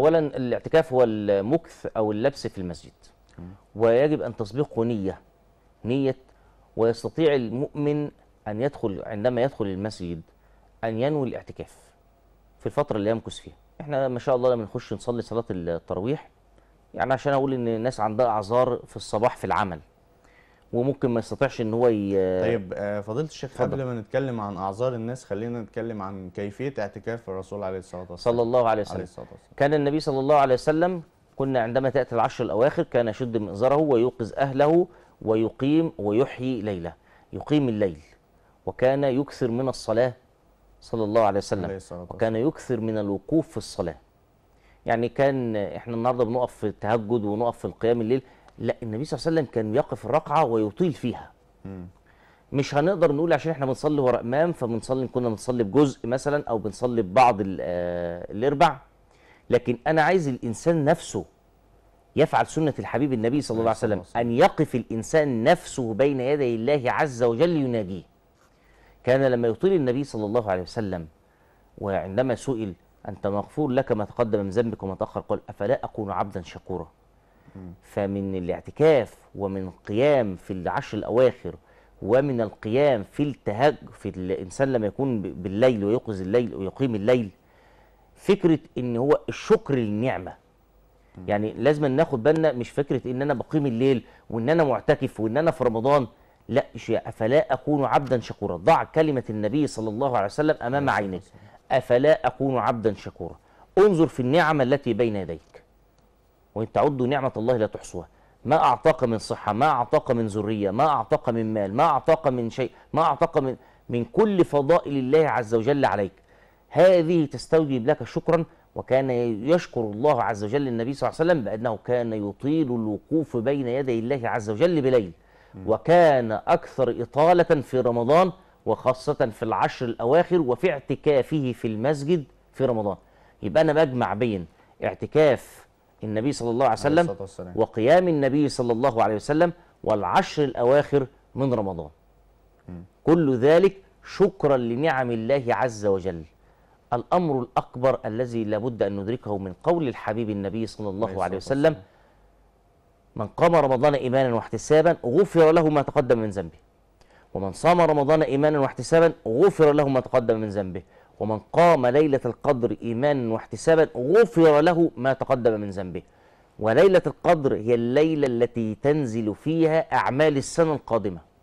اولا الاعتكاف هو المكث او اللبس في المسجد ويجب ان تسبقه نيه نيه ويستطيع المؤمن ان يدخل عندما يدخل المسجد ان ينوي الاعتكاف في الفتره اللي يمكث فيها احنا ما شاء الله لما نخش نصلي صلاه التراويح يعني عشان اقول ان الناس عندها اعذار في الصباح في العمل وممكن ما يستطيعش ان هو ي... طيب آه، فضيله الشيخ قبل ما نتكلم عن اعذار الناس خلينا نتكلم عن كيفيه اعتكاف الرسول عليه الصلاه والسلام صلى الله عليه وسلم, عليه الصلاة والسلام. كان النبي صلى الله عليه وسلم كنا عندما تاتي العشر الاواخر كان يشد مئزره ويوقظ اهله ويقيم ويحيي ليله يقيم الليل وكان يكثر من الصلاه صلى الله عليه وسلم عليه وكان يكثر من الوقوف في الصلاه يعني كان احنا النهارده بنقف في التهجد ونقف في القيام الليل لا النبي صلى الله عليه وسلم كان يقف الركعه ويطيل فيها م. مش هنقدر نقول عشان احنا بنصلي ورا امام فبنصلي كنا بنصلي بجزء مثلا او بنصلي ببعض آه، الاربع لكن انا عايز الانسان نفسه يفعل سنه الحبيب النبي صلى الله عليه وسلم ان يقف الانسان نفسه بين يدي الله عز وجل يناجيه كان لما يطيل النبي صلى الله عليه وسلم وعندما سئل انت مغفور لك ما تقدم من ذنبك وما تاخر قال افلا اكون عبدا شكورا فمن الاعتكاف ومن القيام في العشر الأواخر ومن القيام في التهج في الإنسان لما يكون بالليل ويقظ الليل ويقيم الليل فكرة إن هو الشكر للنعمة يعني لازم ناخد بالنا مش فكرة إن أنا بقيم الليل وإن أنا معتكف وإن أنا في رمضان لا أفلا أكون عبدا شكورا ضع كلمة النبي صلى الله عليه وسلم أمام عينك أفلا أكون عبدا شكورا انظر في النعمة التي بين يديك وإن تعدوا نعمة الله لا تحصوها ما أعطاك من صحة ما أعطاك من ذرية ما أعطاك من مال ما أعطاك من شيء ما أعطاك من, من كل فضائل الله عز وجل عليك هذه تستوجب لك شكرا وكان يشكر الله عز وجل النبي صلى الله عليه وسلم بأنه كان يطيل الوقوف بين يدي الله عز وجل بليل وكان أكثر إطالة في رمضان وخاصة في العشر الأواخر وفي اعتكافه في المسجد في رمضان يبقى أنا بجمع بين اعتكاف النبي صلى الله عليه وسلم عليه وقيام النبي صلى الله عليه وسلم والعشر الأواخر من رمضان كل ذلك شكرا لنعم الله عز وجل الأمر الأكبر الذي لابد أن ندركه من قول الحبيب النبي صلى الله عليه وسلم من قام رمضان إيمانا واحتسابا غفر له ما تقدم من ذنبه ومن صام رمضان إيمانا واحتسابا غفر له ما تقدم من ذنبه ومن قام ليلة القدر إيمانا واحتسابا غفر له ما تقدم من ذنبه وليلة القدر هي الليلة التي تنزل فيها أعمال السنة القادمة